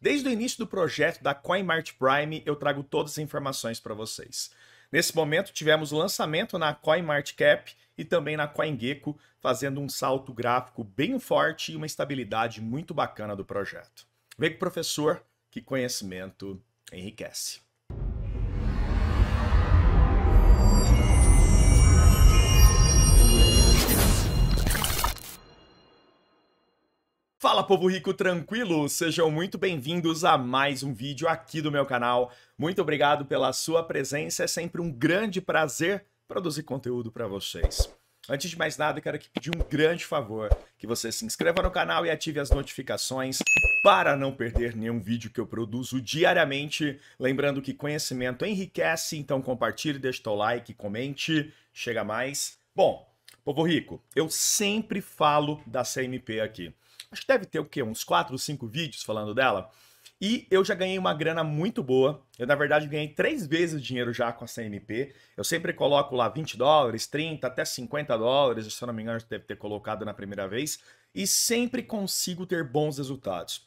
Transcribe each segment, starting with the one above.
Desde o início do projeto da CoinMart Prime, eu trago todas as informações para vocês. Nesse momento, tivemos o lançamento na CoinMartCap e também na CoinGecko, fazendo um salto gráfico bem forte e uma estabilidade muito bacana do projeto. Vem com o professor, que conhecimento enriquece. Fala povo rico tranquilo, sejam muito bem-vindos a mais um vídeo aqui do meu canal. Muito obrigado pela sua presença, é sempre um grande prazer produzir conteúdo para vocês. Antes de mais nada, quero aqui pedir um grande favor, que você se inscreva no canal e ative as notificações para não perder nenhum vídeo que eu produzo diariamente. Lembrando que conhecimento enriquece, então compartilhe, deixe o like, comente, chega mais. Bom, Povo Rico, eu sempre falo da CMP aqui. Acho que deve ter o quê? Uns 4 ou 5 vídeos falando dela. E eu já ganhei uma grana muito boa. Eu, na verdade, ganhei três vezes dinheiro já com a CMP. Eu sempre coloco lá 20 dólares, 30, até 50 dólares. Se eu não me engano, deve ter colocado na primeira vez. E sempre consigo ter bons resultados.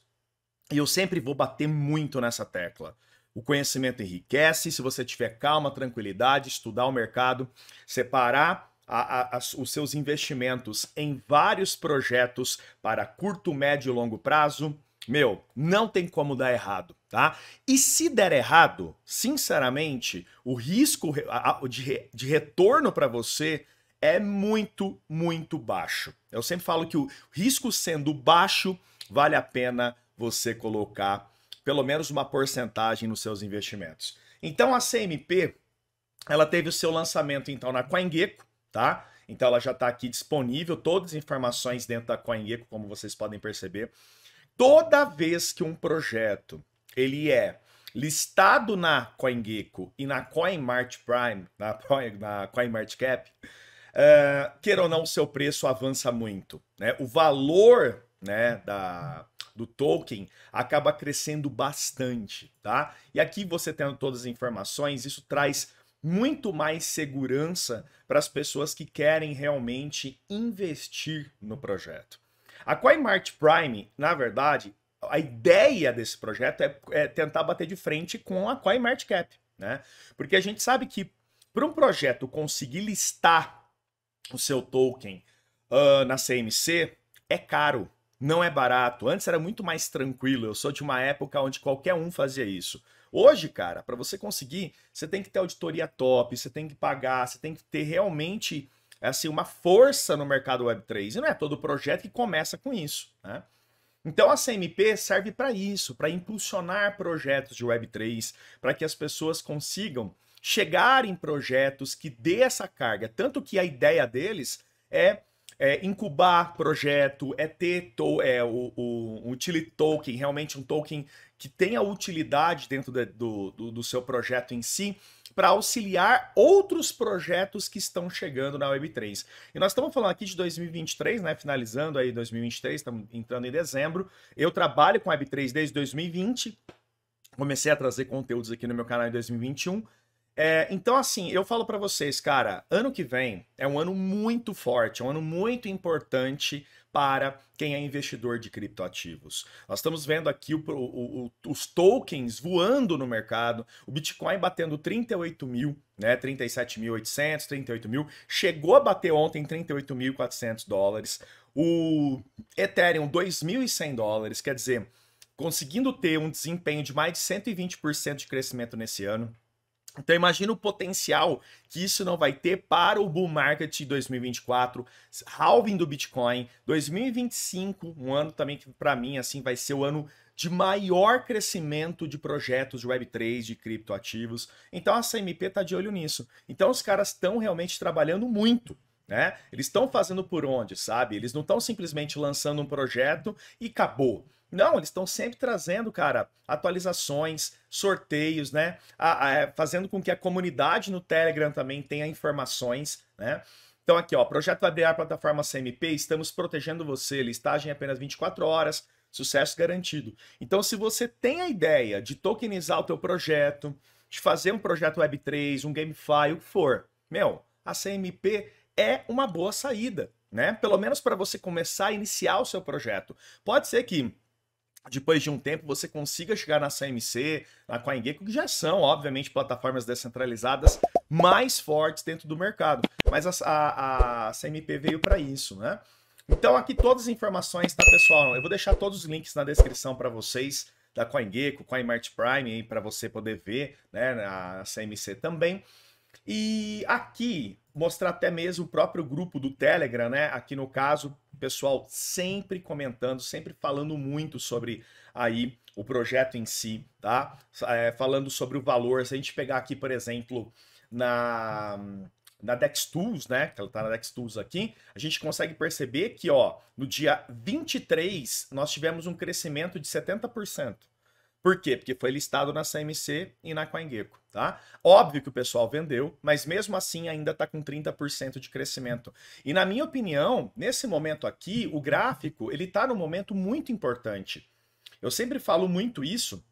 E eu sempre vou bater muito nessa tecla. O conhecimento enriquece se você tiver calma, tranquilidade, estudar o mercado, separar a, a, os seus investimentos em vários projetos para curto, médio e longo prazo, meu, não tem como dar errado, tá? E se der errado, sinceramente, o risco de, de retorno para você é muito, muito baixo. Eu sempre falo que o risco sendo baixo, vale a pena você colocar pelo menos uma porcentagem nos seus investimentos. Então a CMP, ela teve o seu lançamento então na CoinGecko, tá? Então ela já está aqui disponível, todas as informações dentro da CoinGecko, como vocês podem perceber. Toda vez que um projeto ele é listado na CoinGecko e na CoinMart Prime, na, na CoinMartCap, uh, eh, quer ou não, o seu preço avança muito. Né? O valor né, da, do token acaba crescendo bastante, tá? E aqui você tendo todas as informações, isso traz muito mais segurança para as pessoas que querem realmente investir no projeto. A CoinMart Prime, na verdade, a ideia desse projeto é, é tentar bater de frente com a Cap, né? Porque a gente sabe que para um projeto conseguir listar o seu token uh, na CMC, é caro, não é barato. Antes era muito mais tranquilo. Eu sou de uma época onde qualquer um fazia isso. Hoje, cara, para você conseguir, você tem que ter auditoria top, você tem que pagar, você tem que ter realmente assim uma força no mercado Web3. E não é todo projeto que começa com isso, né? Então a CMP serve para isso, para impulsionar projetos de Web3, para que as pessoas consigam chegar em projetos que dê essa carga, tanto que a ideia deles é é, incubar projeto, é ter to, é, o, o, utility token, realmente um token que tenha utilidade dentro de, do, do, do seu projeto em si, para auxiliar outros projetos que estão chegando na Web3. E nós estamos falando aqui de 2023, né? Finalizando aí 2023, estamos entrando em dezembro. Eu trabalho com Web3 desde 2020. Comecei a trazer conteúdos aqui no meu canal em 2021. É, então, assim, eu falo para vocês, cara, ano que vem é um ano muito forte, é um ano muito importante para quem é investidor de criptoativos. Nós estamos vendo aqui o, o, o, os tokens voando no mercado, o Bitcoin batendo 38 mil, né, 37.800, 38 mil, chegou a bater ontem 38.400 dólares, o Ethereum 2.100 dólares, quer dizer, conseguindo ter um desempenho de mais de 120% de crescimento nesse ano, então imagina o potencial que isso não vai ter para o bull market de 2024, halving do Bitcoin, 2025, um ano também que para mim assim vai ser o ano de maior crescimento de projetos de Web3, de criptoativos. Então a CMP está de olho nisso. Então os caras estão realmente trabalhando muito né? Eles estão fazendo por onde, sabe? Eles não estão simplesmente lançando um projeto e acabou. Não, eles estão sempre trazendo, cara, atualizações, sorteios, né? A, a, é, fazendo com que a comunidade no Telegram também tenha informações, né? Então aqui, ó, projeto vai a plataforma CMP, estamos protegendo você, listagem apenas 24 horas, sucesso garantido. Então se você tem a ideia de tokenizar o teu projeto, de fazer um projeto Web3, um GameFi, o que for, meu, a CMP é uma boa saída, né? Pelo menos para você começar a iniciar o seu projeto. Pode ser que depois de um tempo você consiga chegar na CMC, na CoinGecko, que já são, obviamente, plataformas descentralizadas mais fortes dentro do mercado. Mas a, a, a CMP veio para isso, né? Então aqui todas as informações, tá, pessoal? Eu vou deixar todos os links na descrição para vocês da CoinGecko, CoinMart Prime, para você poder ver, né, A CMC também. E aqui mostrar até mesmo o próprio grupo do Telegram, né? Aqui no caso, o pessoal sempre comentando, sempre falando muito sobre aí o projeto em si, tá? É, falando sobre o valor. Se a gente pegar aqui, por exemplo, na na DexTools, né? Que ela tá na DexTools aqui, a gente consegue perceber que, ó, no dia 23 nós tivemos um crescimento de 70%. Por quê? Porque foi listado na CMC e na CoinGecko, tá? Óbvio que o pessoal vendeu, mas mesmo assim ainda está com 30% de crescimento. E na minha opinião, nesse momento aqui, o gráfico, ele tá num momento muito importante. Eu sempre falo muito isso,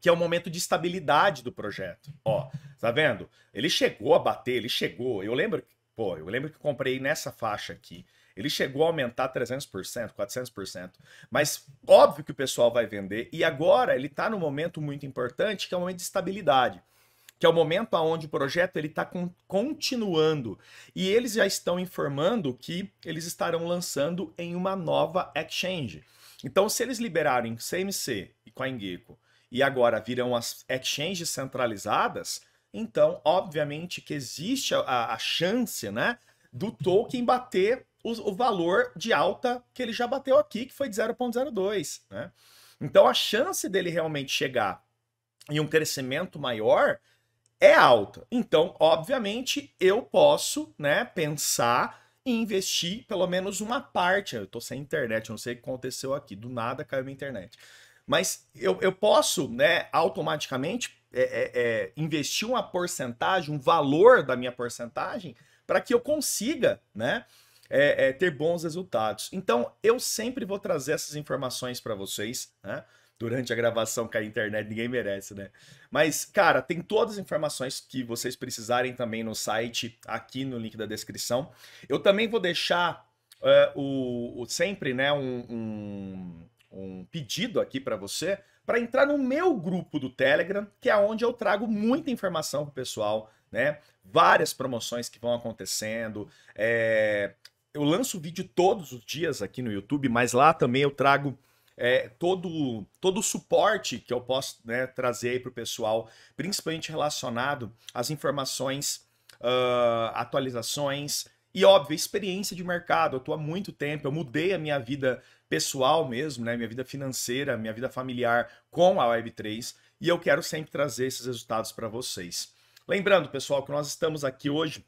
que é o momento de estabilidade do projeto. Ó, tá vendo? Ele chegou a bater, ele chegou. Eu lembro, pô, eu lembro que comprei nessa faixa aqui. Ele chegou a aumentar 300%, 400%. Mas óbvio que o pessoal vai vender. E agora ele está num momento muito importante, que é o momento de estabilidade que é o momento onde o projeto ele está continuando e eles já estão informando que eles estarão lançando em uma nova exchange. Então, se eles liberarem CMC e CoinGecko e agora virão as exchanges centralizadas, então, obviamente, que existe a, a chance, né, do token bater o, o valor de alta que ele já bateu aqui, que foi de 0,02, né? Então a chance dele realmente chegar em um crescimento maior é alta. Então, obviamente, eu posso, né, pensar em investir pelo menos uma parte. Eu tô sem internet, não sei o que aconteceu aqui, do nada caiu minha internet. Mas eu, eu posso, né, automaticamente é, é, é, investir uma porcentagem, um valor da minha porcentagem, para que eu consiga, né, é, é, ter bons resultados. Então, eu sempre vou trazer essas informações para vocês, né? Durante a gravação, com a internet ninguém merece, né? Mas, cara, tem todas as informações que vocês precisarem também no site, aqui no link da descrição. Eu também vou deixar é, o, o, sempre, né, um, um, um pedido aqui para você, para entrar no meu grupo do Telegram, que é onde eu trago muita informação pro pessoal, né? Várias promoções que vão acontecendo, é, eu lanço vídeo todos os dias aqui no YouTube, mas lá também eu trago é, todo, todo o suporte que eu posso né, trazer aí para o pessoal, principalmente relacionado às informações, uh, atualizações e, óbvio, experiência de mercado. Eu estou há muito tempo, eu mudei a minha vida pessoal mesmo, né, minha vida financeira, minha vida familiar com a Web3 e eu quero sempre trazer esses resultados para vocês. Lembrando, pessoal, que nós estamos aqui hoje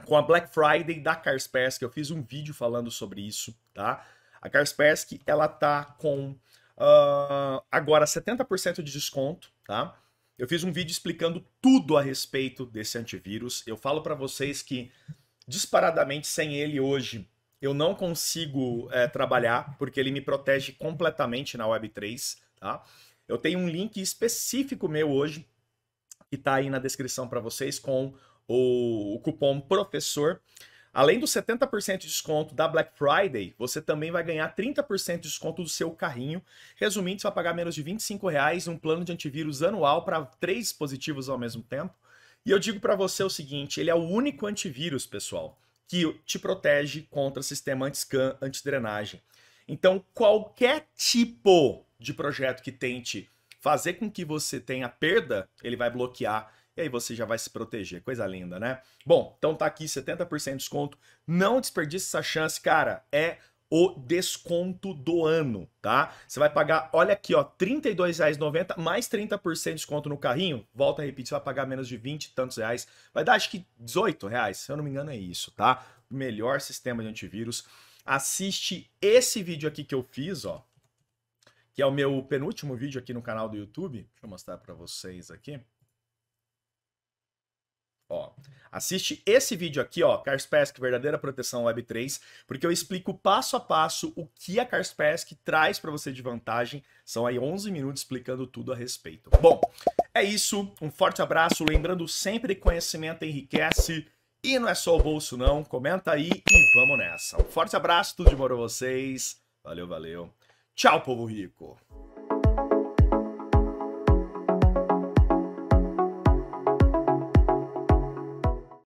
com a Black Friday da Kaspersky. Eu fiz um vídeo falando sobre isso, tá? A Kaspersky, ela tá com uh, agora 70% de desconto, tá? Eu fiz um vídeo explicando tudo a respeito desse antivírus. Eu falo para vocês que, disparadamente, sem ele hoje, eu não consigo é, trabalhar, porque ele me protege completamente na Web3, tá? Eu tenho um link específico meu hoje, que tá aí na descrição para vocês, com o, o cupom PROFESSOR. Além do 70% de desconto da Black Friday, você também vai ganhar 30% de desconto do seu carrinho. Resumindo, você vai pagar menos de R$25,00 25,00 um plano de antivírus anual para três dispositivos ao mesmo tempo. E eu digo para você o seguinte, ele é o único antivírus, pessoal, que te protege contra sistema anti-scan, anti-drenagem. Então, qualquer tipo de projeto que tente fazer com que você tenha perda, ele vai bloquear e aí você já vai se proteger. Coisa linda, né? Bom, então tá aqui 70% de desconto. Não desperdice essa chance, cara. É o desconto do ano, tá? Você vai pagar, olha aqui, ó, R$ mais 30% de desconto no carrinho. Volta a repetir, você vai pagar menos de 20 e tantos reais. Vai dar acho que 18 reais, se eu não me engano é isso, tá? Melhor sistema de antivírus. Assiste esse vídeo aqui que eu fiz, ó, que é o meu penúltimo vídeo aqui no canal do YouTube. Deixa eu mostrar para vocês aqui. Ó, assiste esse vídeo aqui, ó, Carspesk Verdadeira Proteção Web 3, porque eu explico passo a passo o que a Carspesk traz para você de vantagem. São aí 11 minutos explicando tudo a respeito. Bom, é isso. Um forte abraço. Lembrando sempre que conhecimento enriquece. E não é só o bolso, não. Comenta aí e vamos nessa. Um forte abraço, tudo de bom pra vocês. Valeu, valeu. Tchau, povo rico.